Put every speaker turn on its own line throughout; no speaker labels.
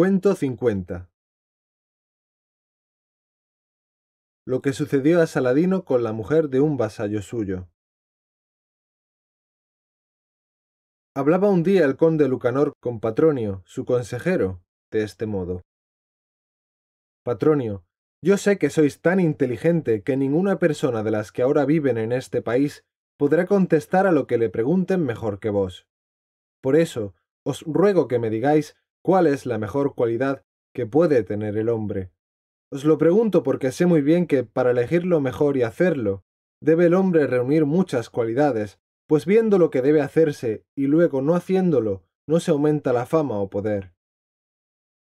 Cuento 50 Lo que sucedió a Saladino con la mujer de un vasallo suyo. Hablaba un día el conde Lucanor con Patronio, su consejero, de este modo. Patronio, yo sé que sois tan inteligente que ninguna persona de las que ahora viven en este país podrá contestar a lo que le pregunten mejor que vos. Por eso, os ruego que me digáis ¿Cuál es la mejor cualidad que puede tener el hombre? Os lo pregunto porque sé muy bien que para elegir lo mejor y hacerlo, debe el hombre reunir muchas cualidades, pues viendo lo que debe hacerse y luego no haciéndolo, no se aumenta la fama o poder.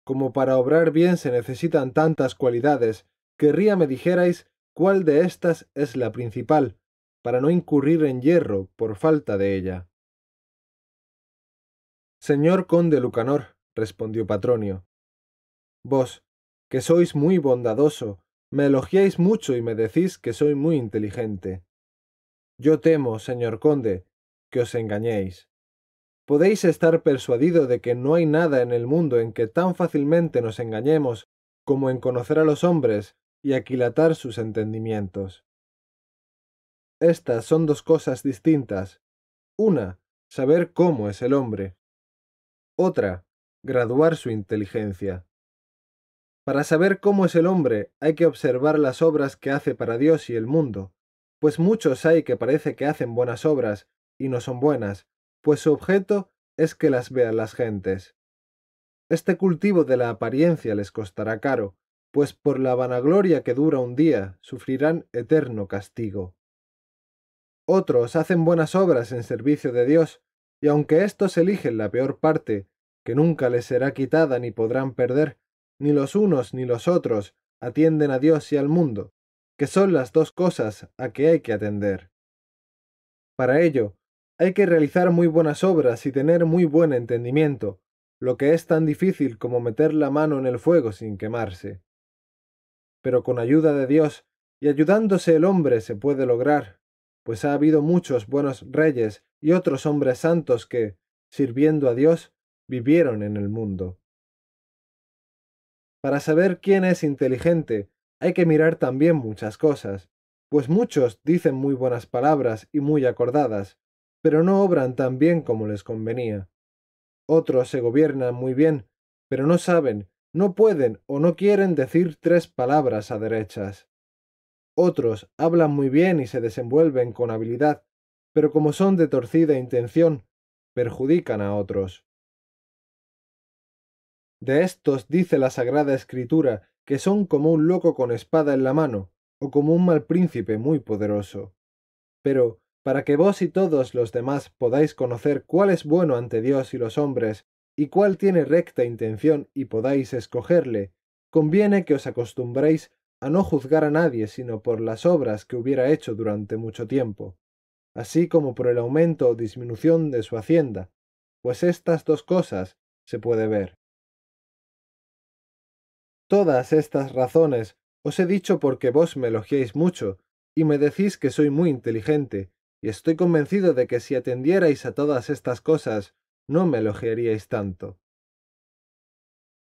Como para obrar bien se necesitan tantas cualidades, querría me dijerais cuál de estas es la principal, para no incurrir en hierro por falta de ella. Señor conde Lucanor, respondió Patronio. Vos, que sois muy bondadoso, me elogiáis mucho y me decís que soy muy inteligente. Yo temo, señor conde, que os engañéis. Podéis estar persuadido de que no hay nada en el mundo en que tan fácilmente nos engañemos como en conocer a los hombres y aquilatar sus entendimientos. Estas son dos cosas distintas. Una, saber cómo es el hombre. Otra, graduar su inteligencia. Para saber cómo es el hombre hay que observar las obras que hace para Dios y el mundo, pues muchos hay que parece que hacen buenas obras y no son buenas, pues su objeto es que las vean las gentes. Este cultivo de la apariencia les costará caro, pues por la vanagloria que dura un día sufrirán eterno castigo. Otros hacen buenas obras en servicio de Dios, y aunque estos eligen la peor parte, que nunca les será quitada ni podrán perder, ni los unos ni los otros atienden a Dios y al mundo, que son las dos cosas a que hay que atender. Para ello, hay que realizar muy buenas obras y tener muy buen entendimiento, lo que es tan difícil como meter la mano en el fuego sin quemarse. Pero con ayuda de Dios y ayudándose el hombre se puede lograr, pues ha habido muchos buenos reyes y otros hombres santos que, sirviendo a Dios, vivieron en el mundo. Para saber quién es inteligente, hay que mirar también muchas cosas, pues muchos dicen muy buenas palabras y muy acordadas, pero no obran tan bien como les convenía. Otros se gobiernan muy bien, pero no saben, no pueden o no quieren decir tres palabras a derechas. Otros hablan muy bien y se desenvuelven con habilidad, pero como son de torcida intención, perjudican a otros. De estos dice la Sagrada Escritura que son como un loco con espada en la mano, o como un mal príncipe muy poderoso. Pero, para que vos y todos los demás podáis conocer cuál es bueno ante Dios y los hombres, y cuál tiene recta intención y podáis escogerle, conviene que os acostumbréis a no juzgar a nadie sino por las obras que hubiera hecho durante mucho tiempo, así como por el aumento o disminución de su hacienda, pues estas dos cosas se puede ver. Todas estas razones os he dicho porque vos me elogiáis mucho, y me decís que soy muy inteligente, y estoy convencido de que si atendierais a todas estas cosas, no me elogiaríais tanto.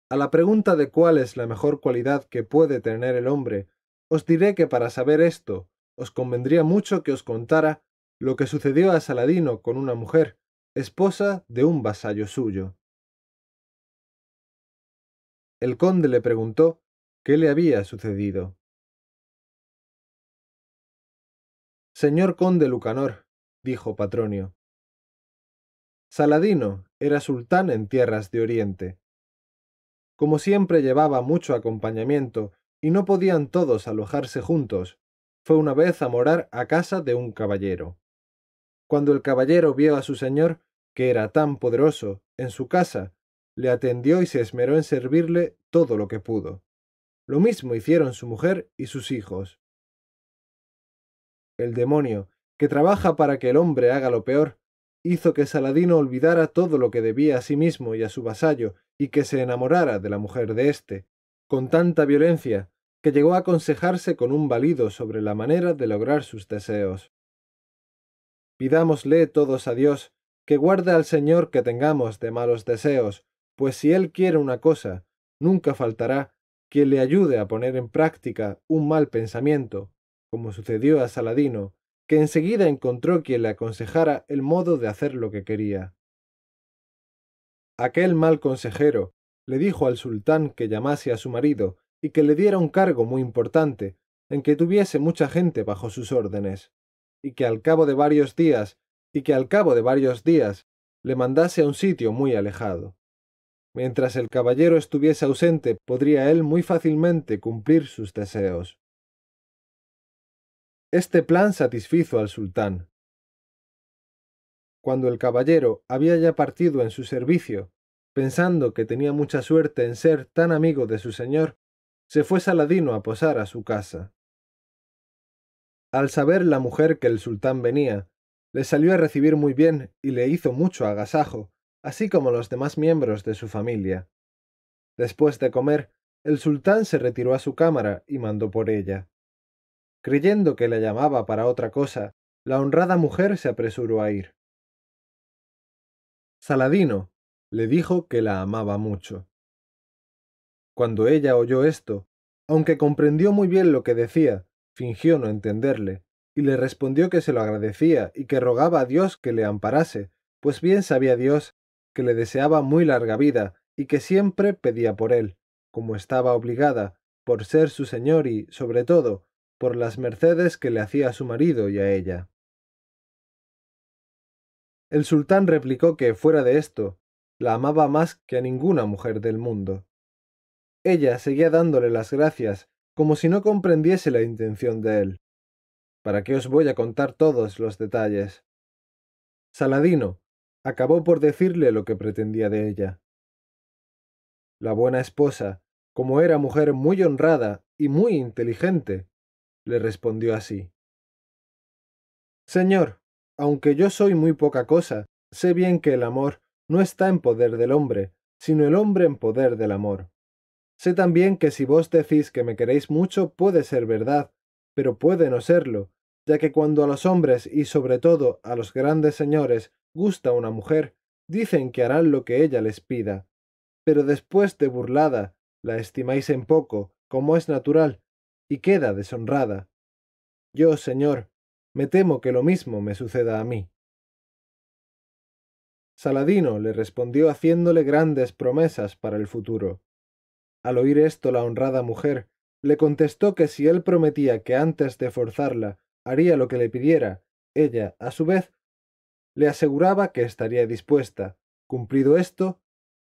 A la pregunta de cuál es la mejor cualidad que puede tener el hombre, os diré que para saber esto, os convendría mucho que os contara lo que sucedió a Saladino con una mujer, esposa de un vasallo suyo el conde le preguntó qué le había sucedido. Señor conde Lucanor, dijo Patronio. Saladino era sultán en tierras de Oriente. Como siempre llevaba mucho acompañamiento y no podían todos alojarse juntos, fue una vez a morar a casa de un caballero. Cuando el caballero vio a su señor, que era tan poderoso, en su casa, le atendió y se esmeró en servirle todo lo que pudo. Lo mismo hicieron su mujer y sus hijos. El demonio, que trabaja para que el hombre haga lo peor, hizo que Saladino olvidara todo lo que debía a sí mismo y a su vasallo, y que se enamorara de la mujer de éste, con tanta violencia, que llegó a aconsejarse con un valido sobre la manera de lograr sus deseos. Pidámosle todos a Dios, que guarde al Señor que tengamos de malos deseos, pues si él quiere una cosa, nunca faltará quien le ayude a poner en práctica un mal pensamiento, como sucedió a Saladino, que enseguida encontró quien le aconsejara el modo de hacer lo que quería. Aquel mal consejero le dijo al sultán que llamase a su marido y que le diera un cargo muy importante, en que tuviese mucha gente bajo sus órdenes, y que al cabo de varios días, y que al cabo de varios días le mandase a un sitio muy alejado. Mientras el caballero estuviese ausente, podría él muy fácilmente cumplir sus deseos. Este plan satisfizo al sultán. Cuando el caballero había ya partido en su servicio, pensando que tenía mucha suerte en ser tan amigo de su señor, se fue Saladino a posar a su casa. Al saber la mujer que el sultán venía, le salió a recibir muy bien y le hizo mucho agasajo, así como los demás miembros de su familia. Después de comer, el sultán se retiró a su cámara y mandó por ella. Creyendo que la llamaba para otra cosa, la honrada mujer se apresuró a ir. Saladino le dijo que la amaba mucho. Cuando ella oyó esto, aunque comprendió muy bien lo que decía, fingió no entenderle, y le respondió que se lo agradecía y que rogaba a Dios que le amparase, pues bien sabía Dios que le deseaba muy larga vida y que siempre pedía por él, como estaba obligada, por ser su señor y, sobre todo, por las mercedes que le hacía a su marido y a ella. El sultán replicó que, fuera de esto, la amaba más que a ninguna mujer del mundo. Ella seguía dándole las gracias, como si no comprendiese la intención de él. ¿Para qué os voy a contar todos los detalles? Saladino, acabó por decirle lo que pretendía de ella. La buena esposa, como era mujer muy honrada y muy inteligente, le respondió así. Señor, aunque yo soy muy poca cosa, sé bien que el amor no está en poder del hombre, sino el hombre en poder del amor. Sé también que si vos decís que me queréis mucho puede ser verdad, pero puede no serlo, ya que cuando a los hombres y sobre todo a los grandes señores gusta una mujer, dicen que harán lo que ella les pida. Pero después de burlada, la estimáis en poco, como es natural, y queda deshonrada. Yo, señor, me temo que lo mismo me suceda a mí. Saladino le respondió haciéndole grandes promesas para el futuro. Al oír esto la honrada mujer le contestó que si él prometía que antes de forzarla haría lo que le pidiera, ella, a su vez, le aseguraba que estaría dispuesta, cumplido esto,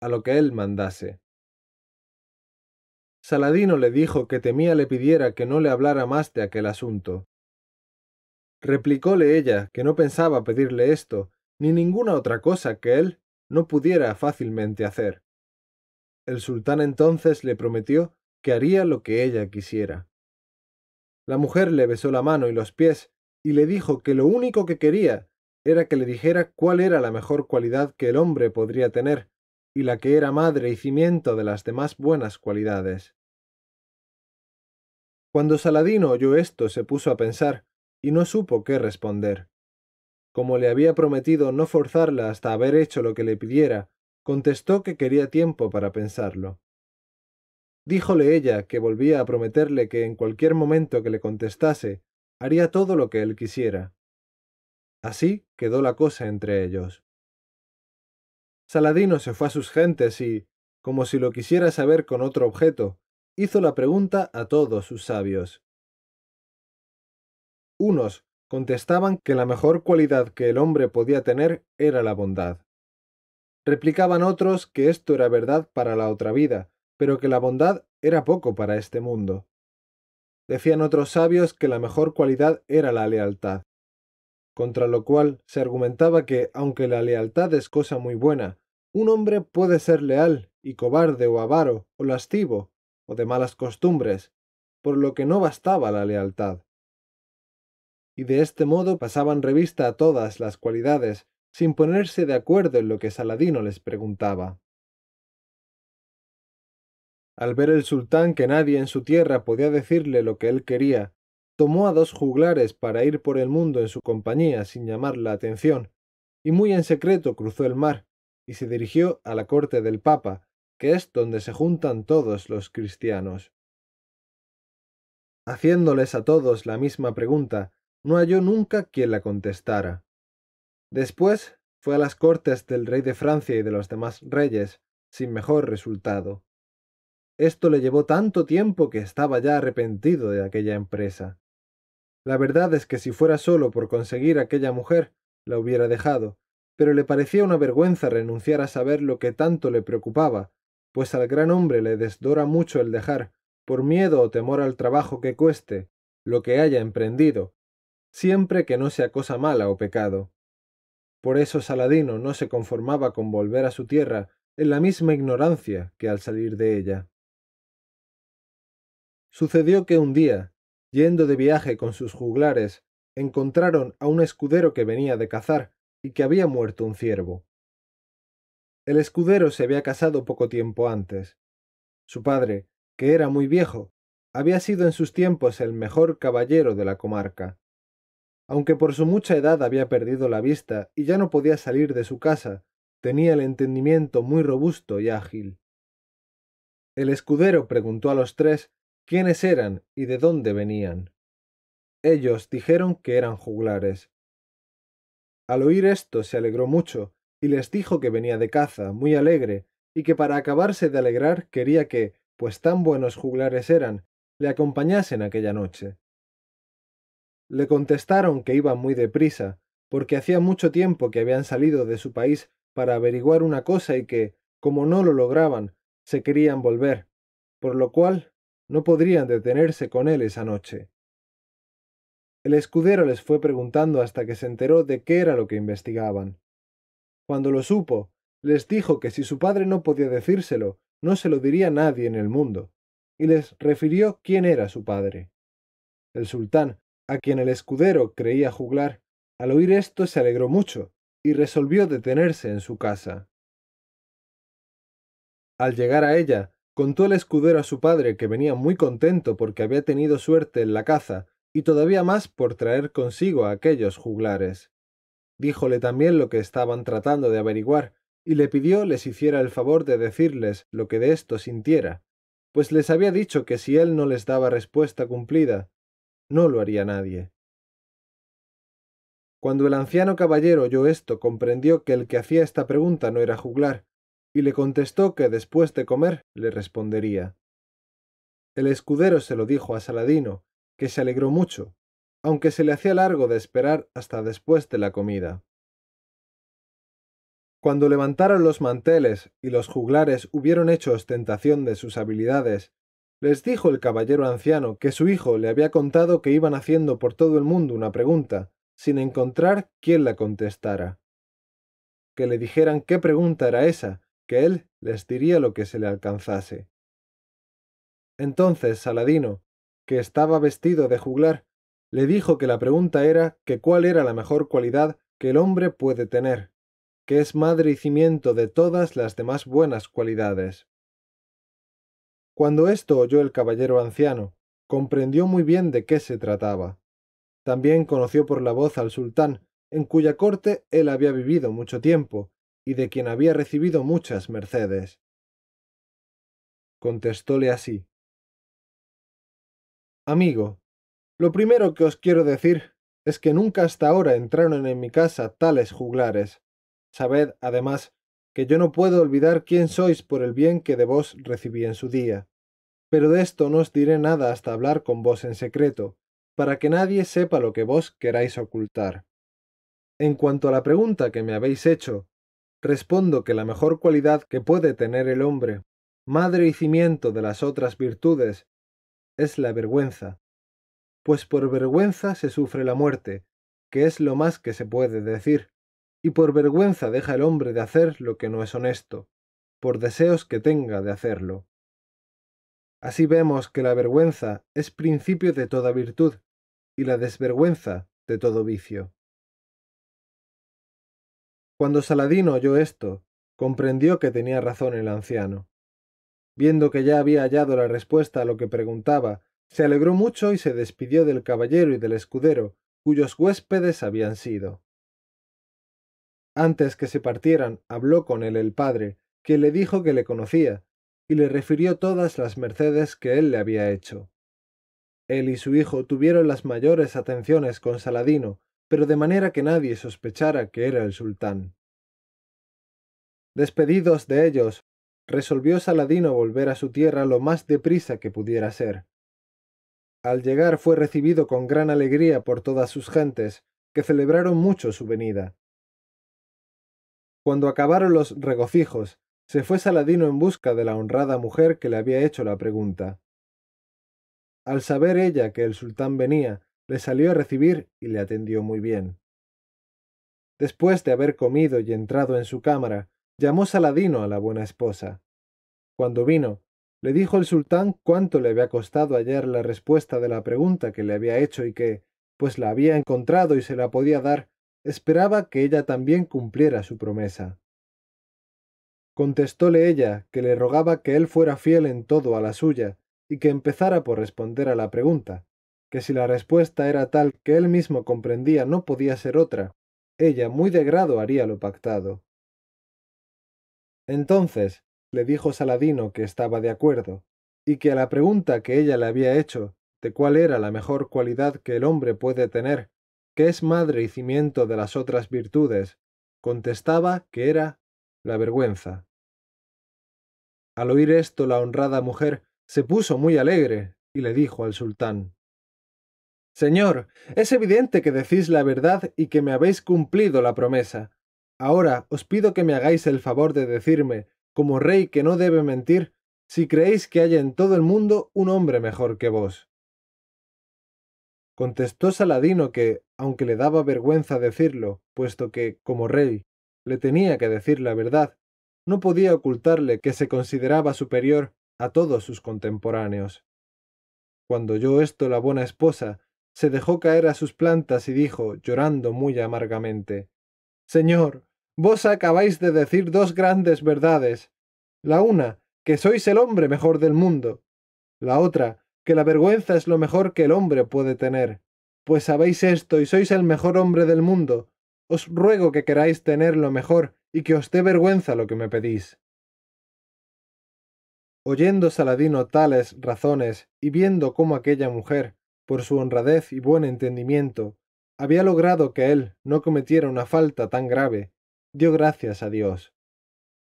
a lo que él mandase. Saladino le dijo que temía le pidiera que no le hablara más de aquel asunto. Replicóle ella que no pensaba pedirle esto, ni ninguna otra cosa que él no pudiera fácilmente hacer. El sultán entonces le prometió que haría lo que ella quisiera. La mujer le besó la mano y los pies y le dijo que lo único que quería era que le dijera cuál era la mejor cualidad que el hombre podría tener, y la que era madre y cimiento de las demás buenas cualidades. Cuando Saladino oyó esto se puso a pensar, y no supo qué responder. Como le había prometido no forzarla hasta haber hecho lo que le pidiera, contestó que quería tiempo para pensarlo. Díjole ella que volvía a prometerle que en cualquier momento que le contestase haría todo lo que él quisiera. Así quedó la cosa entre ellos. Saladino se fue a sus gentes y, como si lo quisiera saber con otro objeto, hizo la pregunta a todos sus sabios. Unos contestaban que la mejor cualidad que el hombre podía tener era la bondad. Replicaban otros que esto era verdad para la otra vida, pero que la bondad era poco para este mundo. Decían otros sabios que la mejor cualidad era la lealtad contra lo cual se argumentaba que, aunque la lealtad es cosa muy buena, un hombre puede ser leal y cobarde o avaro o lascivo o de malas costumbres, por lo que no bastaba la lealtad. Y de este modo pasaban revista a todas las cualidades, sin ponerse de acuerdo en lo que Saladino les preguntaba. Al ver el sultán que nadie en su tierra podía decirle lo que él quería, tomó a dos juglares para ir por el mundo en su compañía sin llamar la atención, y muy en secreto cruzó el mar, y se dirigió a la corte del Papa, que es donde se juntan todos los cristianos. Haciéndoles a todos la misma pregunta, no halló nunca quien la contestara. Después fue a las cortes del rey de Francia y de los demás reyes, sin mejor resultado. Esto le llevó tanto tiempo que estaba ya arrepentido de aquella empresa. La verdad es que si fuera solo por conseguir aquella mujer, la hubiera dejado, pero le parecía una vergüenza renunciar a saber lo que tanto le preocupaba, pues al gran hombre le desdora mucho el dejar, por miedo o temor al trabajo que cueste, lo que haya emprendido, siempre que no sea cosa mala o pecado. Por eso Saladino no se conformaba con volver a su tierra en la misma ignorancia que al salir de ella. Sucedió que un día, yendo de viaje con sus juglares, encontraron a un escudero que venía de cazar y que había muerto un ciervo. El escudero se había casado poco tiempo antes. Su padre, que era muy viejo, había sido en sus tiempos el mejor caballero de la comarca. Aunque por su mucha edad había perdido la vista y ya no podía salir de su casa, tenía el entendimiento muy robusto y ágil. El escudero preguntó a los tres quiénes eran y de dónde venían. Ellos dijeron que eran juglares. Al oír esto se alegró mucho, y les dijo que venía de caza, muy alegre, y que para acabarse de alegrar quería que, pues tan buenos juglares eran, le acompañasen aquella noche. Le contestaron que iban muy deprisa, porque hacía mucho tiempo que habían salido de su país para averiguar una cosa y que, como no lo lograban, se querían volver, por lo cual no podrían detenerse con él esa noche. El escudero les fue preguntando hasta que se enteró de qué era lo que investigaban. Cuando lo supo, les dijo que si su padre no podía decírselo, no se lo diría nadie en el mundo, y les refirió quién era su padre. El sultán, a quien el escudero creía juglar, al oír esto se alegró mucho, y resolvió detenerse en su casa. Al llegar a ella, Contó el escudero a su padre que venía muy contento porque había tenido suerte en la caza, y todavía más por traer consigo a aquellos juglares. Díjole también lo que estaban tratando de averiguar, y le pidió les hiciera el favor de decirles lo que de esto sintiera, pues les había dicho que si él no les daba respuesta cumplida, no lo haría nadie. Cuando el anciano caballero oyó esto, comprendió que el que hacía esta pregunta no era juglar, y le contestó que después de comer le respondería. El escudero se lo dijo a Saladino, que se alegró mucho, aunque se le hacía largo de esperar hasta después de la comida. Cuando levantaron los manteles y los juglares hubieron hecho ostentación de sus habilidades, les dijo el caballero anciano que su hijo le había contado que iban haciendo por todo el mundo una pregunta, sin encontrar quién la contestara. Que le dijeran qué pregunta era esa, que él les diría lo que se le alcanzase. Entonces Saladino, que estaba vestido de juglar, le dijo que la pregunta era que cuál era la mejor cualidad que el hombre puede tener, que es madre y cimiento de todas las demás buenas cualidades. Cuando esto oyó el caballero anciano, comprendió muy bien de qué se trataba. También conoció por la voz al sultán, en cuya corte él había vivido mucho tiempo, y de quien había recibido muchas mercedes. Contestóle así. Amigo, lo primero que os quiero decir es que nunca hasta ahora entraron en mi casa tales juglares. Sabed, además, que yo no puedo olvidar quién sois por el bien que de vos recibí en su día. Pero de esto no os diré nada hasta hablar con vos en secreto, para que nadie sepa lo que vos queráis ocultar. En cuanto a la pregunta que me habéis hecho respondo que la mejor cualidad que puede tener el hombre, madre y cimiento de las otras virtudes, es la vergüenza, pues por vergüenza se sufre la muerte, que es lo más que se puede decir, y por vergüenza deja el hombre de hacer lo que no es honesto, por deseos que tenga de hacerlo. Así vemos que la vergüenza es principio de toda virtud, y la desvergüenza de todo vicio. Cuando Saladino oyó esto, comprendió que tenía razón el anciano. Viendo que ya había hallado la respuesta a lo que preguntaba, se alegró mucho y se despidió del caballero y del escudero, cuyos huéspedes habían sido. Antes que se partieran, habló con él el padre, que le dijo que le conocía, y le refirió todas las mercedes que él le había hecho. Él y su hijo tuvieron las mayores atenciones con Saladino, pero de manera que nadie sospechara que era el sultán. Despedidos de ellos, resolvió Saladino volver a su tierra lo más deprisa que pudiera ser. Al llegar fue recibido con gran alegría por todas sus gentes, que celebraron mucho su venida. Cuando acabaron los regocijos, se fue Saladino en busca de la honrada mujer que le había hecho la pregunta. Al saber ella que el sultán venía, le salió a recibir y le atendió muy bien. Después de haber comido y entrado en su cámara, llamó Saladino a la buena esposa. Cuando vino, le dijo el sultán cuánto le había costado ayer la respuesta de la pregunta que le había hecho y que, pues la había encontrado y se la podía dar, esperaba que ella también cumpliera su promesa. Contestóle ella que le rogaba que él fuera fiel en todo a la suya y que empezara por responder a la pregunta, que si la respuesta era tal que él mismo comprendía no podía ser otra, ella muy de grado haría lo pactado. Entonces le dijo Saladino que estaba de acuerdo, y que a la pregunta que ella le había hecho de cuál era la mejor cualidad que el hombre puede tener, que es madre y cimiento de las otras virtudes, contestaba que era la vergüenza. Al oír esto la honrada mujer se puso muy alegre y le dijo al sultán Señor, es evidente que decís la verdad y que me habéis cumplido la promesa. Ahora os pido que me hagáis el favor de decirme, como rey que no debe mentir, si creéis que haya en todo el mundo un hombre mejor que vos. Contestó Saladino que, aunque le daba vergüenza decirlo, puesto que, como rey, le tenía que decir la verdad, no podía ocultarle que se consideraba superior a todos sus contemporáneos. Cuando yo esto la buena esposa, se dejó caer a sus plantas y dijo, llorando muy amargamente, Señor, vos acabáis de decir dos grandes verdades. La una, que sois el hombre mejor del mundo. La otra, que la vergüenza es lo mejor que el hombre puede tener. Pues sabéis esto y sois el mejor hombre del mundo. Os ruego que queráis tener lo mejor y que os dé vergüenza lo que me pedís. Oyendo Saladino tales razones y viendo cómo aquella mujer por su honradez y buen entendimiento, había logrado que él no cometiera una falta tan grave, dio gracias a Dios.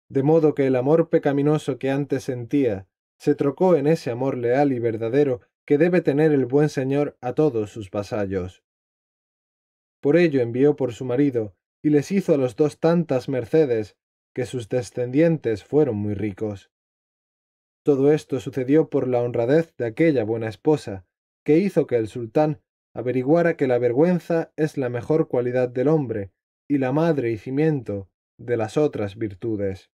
De modo que el amor pecaminoso que antes sentía se trocó en ese amor leal y verdadero que debe tener el buen Señor a todos sus vasallos. Por ello envió por su marido, y les hizo a los dos tantas mercedes, que sus descendientes fueron muy ricos. Todo esto sucedió por la honradez de aquella buena esposa, que hizo que el sultán averiguara que la vergüenza es la mejor cualidad del hombre y la madre y cimiento de las otras virtudes.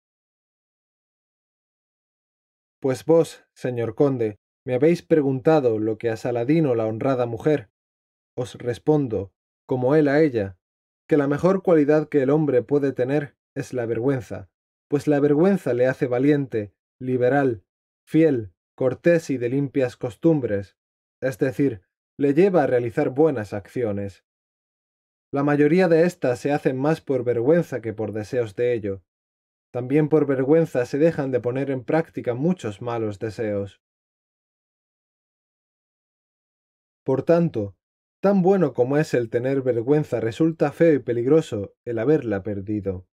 Pues vos, señor conde, me habéis preguntado lo que a Saladino la honrada mujer. Os respondo, como él a ella, que la mejor cualidad que el hombre puede tener es la vergüenza, pues la vergüenza le hace valiente, liberal, fiel, cortés y de limpias costumbres, es decir, le lleva a realizar buenas acciones. La mayoría de estas se hacen más por vergüenza que por deseos de ello. También por vergüenza se dejan de poner en práctica muchos malos deseos. Por tanto, tan bueno como es el tener vergüenza, resulta feo y peligroso el haberla perdido.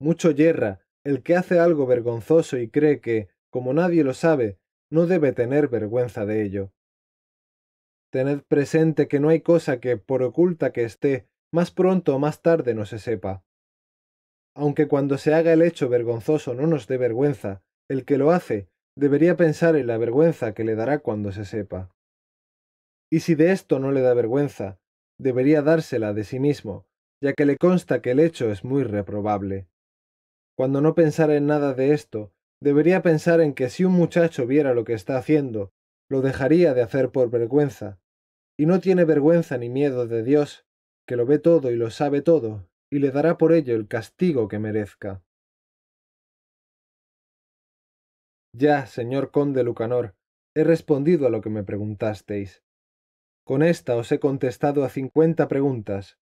Mucho yerra el que hace algo vergonzoso y cree que, como nadie lo sabe, no debe tener vergüenza de ello. Tened presente que no hay cosa que, por oculta que esté, más pronto o más tarde no se sepa. Aunque cuando se haga el hecho vergonzoso no nos dé vergüenza, el que lo hace debería pensar en la vergüenza que le dará cuando se sepa. Y si de esto no le da vergüenza, debería dársela de sí mismo, ya que le consta que el hecho es muy reprobable. Cuando no pensara en nada de esto, debería pensar en que si un muchacho viera lo que está haciendo, lo dejaría de hacer por vergüenza, y no tiene vergüenza ni miedo de Dios, que lo ve todo y lo sabe todo, y le dará por ello el castigo que merezca. Ya, señor conde Lucanor, he respondido a lo que me preguntasteis. Con esta os he contestado a cincuenta preguntas.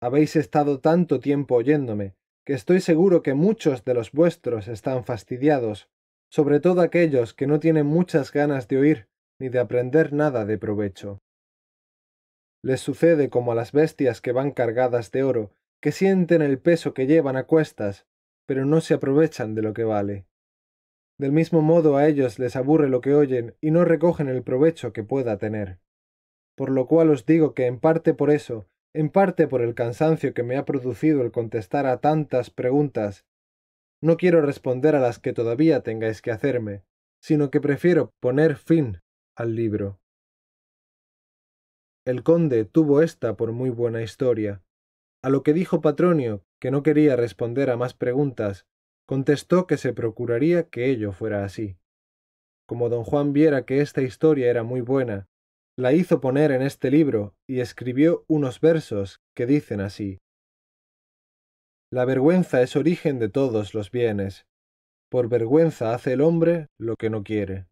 Habéis estado tanto tiempo oyéndome, que estoy seguro que muchos de los vuestros están fastidiados, sobre todo aquellos que no tienen muchas ganas de oír ni de aprender nada de provecho. Les sucede como a las bestias que van cargadas de oro, que sienten el peso que llevan a cuestas, pero no se aprovechan de lo que vale. Del mismo modo a ellos les aburre lo que oyen y no recogen el provecho que pueda tener. Por lo cual os digo que en parte por eso en parte por el cansancio que me ha producido el contestar a tantas preguntas, no quiero responder a las que todavía tengáis que hacerme, sino que prefiero poner fin al libro. El conde tuvo esta por muy buena historia. A lo que dijo Patronio, que no quería responder a más preguntas, contestó que se procuraría que ello fuera así. Como don Juan viera que esta historia era muy buena, la hizo poner en este libro y escribió unos versos que dicen así. La vergüenza es origen de todos los bienes. Por vergüenza hace el hombre lo que no quiere.